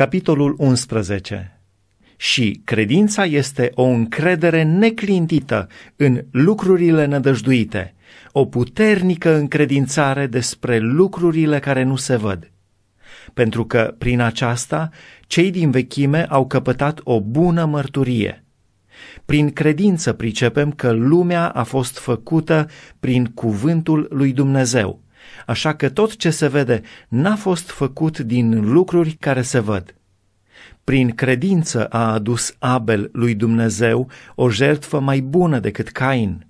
Capitolul 11 Și credința este o încredere neclintită în lucrurile nădăjduite, o puternică încredințare despre lucrurile care nu se văd. Pentru că, prin aceasta, cei din vechime au căpătat o bună mărturie. Prin credință pricepem că lumea a fost făcută prin cuvântul lui Dumnezeu Așa că tot ce se vede n-a fost făcut din lucruri care se văd. Prin credință a adus Abel lui Dumnezeu o jertfă mai bună decât Cain.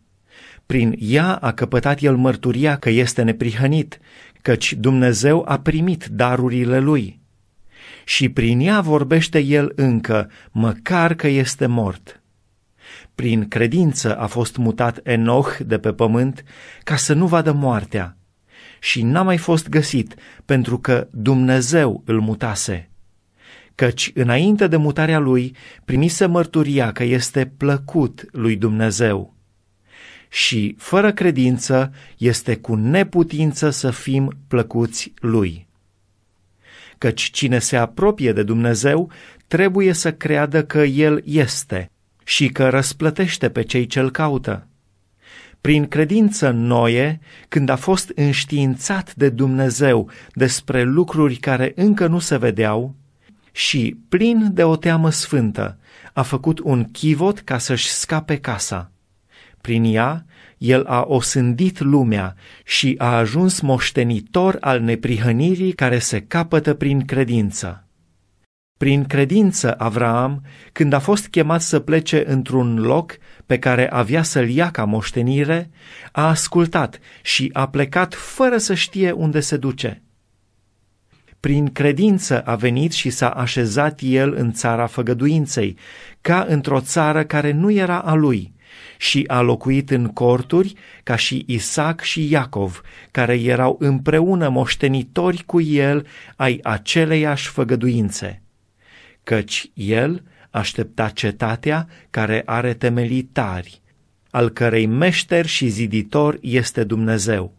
Prin ea a căpătat el mărturia că este neprihănit, căci Dumnezeu a primit darurile lui. Și prin ea vorbește el încă, măcar că este mort. Prin credință a fost mutat Enoch de pe pământ ca să nu vadă moartea, și n-a mai fost găsit, pentru că Dumnezeu îl mutase. Căci înainte de mutarea lui, primise mărturia că este plăcut lui Dumnezeu. Și fără credință este cu neputință să fim plăcuți lui căci cine se apropie de Dumnezeu trebuie să creadă că El este și că răsplătește pe cei ce-L caută prin credință în Noe, când a fost înștiințat de Dumnezeu despre lucruri care încă nu se vedeau, și, plin de o teamă sfântă, a făcut un chivot ca să-și scape casa. Prin ea, el a osândit lumea și a ajuns moștenitor al neprihănirii care se capătă prin credință. Prin credință, Avraam, când a fost chemat să plece într-un loc pe care avea să-l ia ca moștenire, a ascultat și a plecat fără să știe unde se duce. Prin credință a venit și s-a așezat el în țara făgăduinței, ca într-o țară care nu era a lui, și a locuit în corturi ca și Isaac și Iacov, care erau împreună moștenitori cu el ai aceleiași făgăduințe căci el aștepta cetatea care are temelii tari, al cărei meșter și ziditor este Dumnezeu.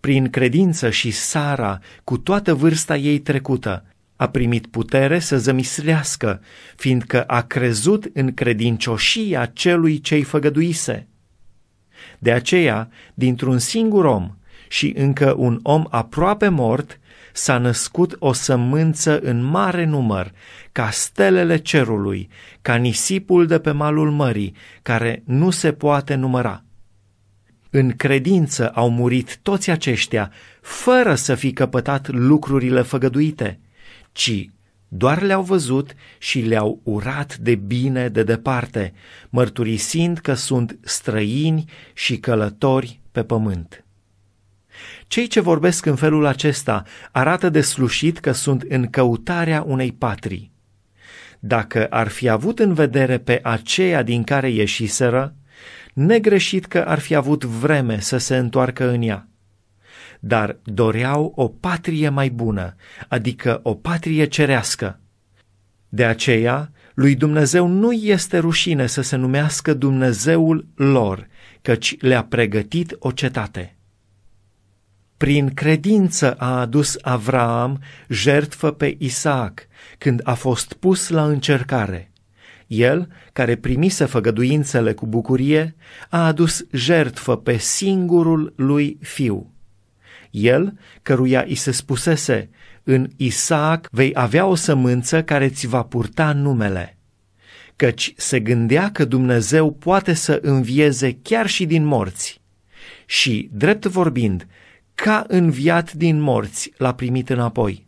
Prin credință și Sara, cu toată vârsta ei trecută, a primit putere să zămislească, fiindcă a crezut în credincioșia celui ce-i făgăduise. De aceea, dintr-un singur om și încă un om aproape mort, s-a născut o sămânță în mare număr, ca stelele cerului, ca nisipul de pe malul mării, care nu se poate număra. În credință au murit toți aceștia, fără să fi căpătat lucrurile făgăduite, ci doar le-au văzut și le-au urat de bine de departe, mărturisind că sunt străini și călători pe pământ. Cei ce vorbesc în felul acesta arată de slușit că sunt în căutarea unei patrii. Dacă ar fi avut în vedere pe aceea din care ieșiseră, negreșit că ar fi avut vreme să se întoarcă în ea. Dar doreau o patrie mai bună, adică o patrie cerească. De aceea, lui Dumnezeu nu este rușine să se numească Dumnezeul lor, căci le-a pregătit o cetate. Prin credință a adus Avraam jertfă pe Isaac când a fost pus la încercare. El, care primise făgăduințele cu bucurie, a adus jertfă pe singurul lui fiu. El, căruia i se spusese, în Isaac vei avea o sămânță care ți va purta numele. Căci se gândea că Dumnezeu poate să învieze chiar și din morți. Și, drept vorbind, ca înviat din morți l-a primit înapoi.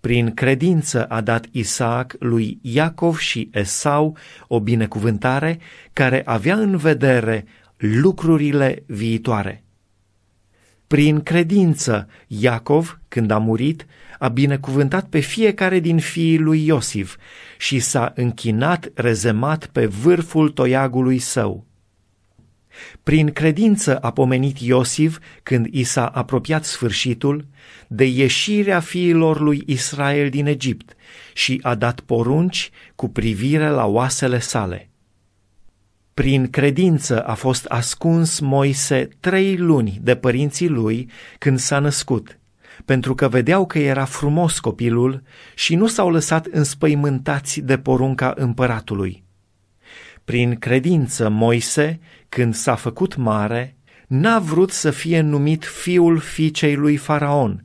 Prin credință a dat Isaac lui Iacov și Esau o binecuvântare care avea în vedere lucrurile viitoare. Prin credință, Iacov, când a murit, a binecuvântat pe fiecare din fiii lui Iosif și s-a închinat rezemat pe vârful toiagului său. Prin credință a pomenit Iosif, când i s-a apropiat sfârșitul, de ieșirea fiilor lui Israel din Egipt și a dat porunci cu privire la oasele sale. Prin credință a fost ascuns Moise trei luni de părinții lui când s-a născut, pentru că vedeau că era frumos copilul și nu s-au lăsat înspăimântați de porunca împăratului. Prin credință, Moise, când s-a făcut mare, n-a vrut să fie numit fiul fiicei lui Faraon,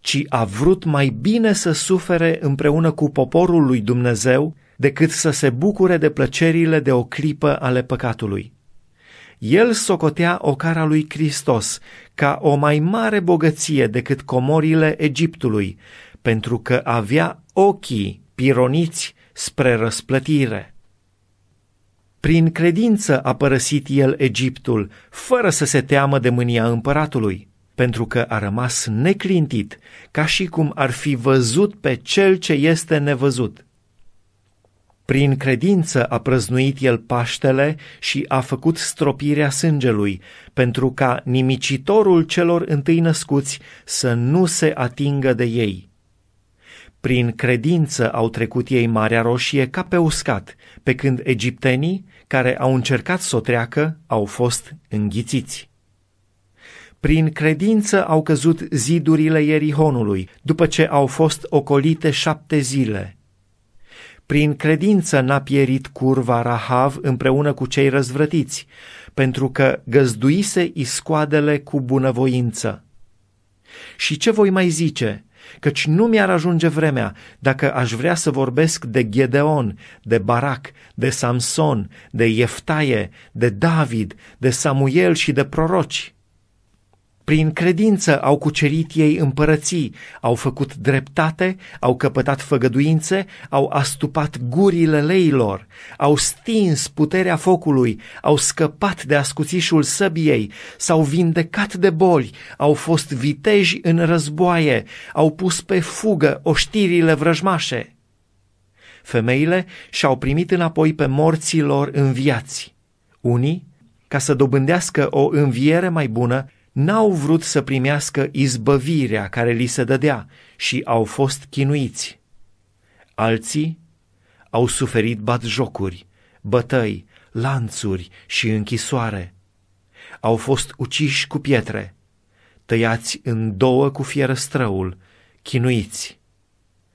ci a vrut mai bine să sufere împreună cu poporul lui Dumnezeu decât să se bucure de plăcerile de o clipă ale păcatului. El socotea ocara lui Hristos ca o mai mare bogăție decât comorile Egiptului, pentru că avea ochii pironiți spre răsplătire. Prin credință a părăsit el Egiptul, fără să se teamă de mânia împăratului, pentru că a rămas neclintit, ca și cum ar fi văzut pe cel ce este nevăzut. Prin credință a prăznuit el Paștele și a făcut stropirea sângelui, pentru ca nimicitorul celor întâi născuți să nu se atingă de ei. Prin credință au trecut ei Marea Roșie ca pe uscat, pe când egiptenii care au încercat să o treacă au fost înghițiți. Prin credință au căzut zidurile Ierihonului, după ce au fost ocolite șapte zile. Prin credință n-a pierit curva Rahav împreună cu cei răzvrătiți, pentru că găzduise iscoadele cu bunăvoință. Și ce voi mai zice? căci nu mi-ar ajunge vremea dacă aș vrea să vorbesc de Gedeon, de Barac, de Samson, de Ieftaie, de David, de Samuel și de proroci. Prin credință au cucerit ei împărății, au făcut dreptate, au căpătat făgăduințe, au astupat gurile leilor, au stins puterea focului, au scăpat de ascuțișul săbiei, s-au vindecat de boli, au fost viteji în războaie, au pus pe fugă oștirile vrăjmașe. Femeile și-au primit înapoi pe morții lor înviați. Unii, ca să dobândească o înviere mai bună, n-au vrut să primească izbăvirea care li se dădea și au fost chinuiți. Alții au suferit batjocuri, bătăi, lanțuri și închisoare. Au fost uciși cu pietre, tăiați în două cu fierăstrăul, chinuiți.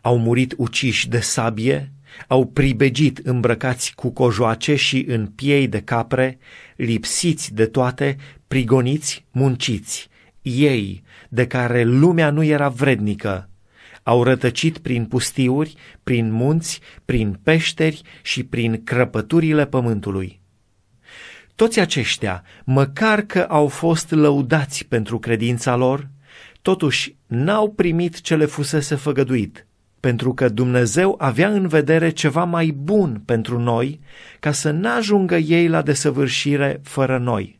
Au murit uciși de sabie, au pribegit îmbrăcați cu cojoace și în piei de capre, lipsiți de toate, prigoniți, munciți, ei, de care lumea nu era vrednică, au rătăcit prin pustiuri, prin munți, prin peșteri și prin crăpăturile pământului. Toți aceștia, măcar că au fost lăudați pentru credința lor, totuși n-au primit ce le fusese făgăduit – pentru că Dumnezeu avea în vedere ceva mai bun pentru noi, ca să n-ajungă ei la desăvârșire fără noi.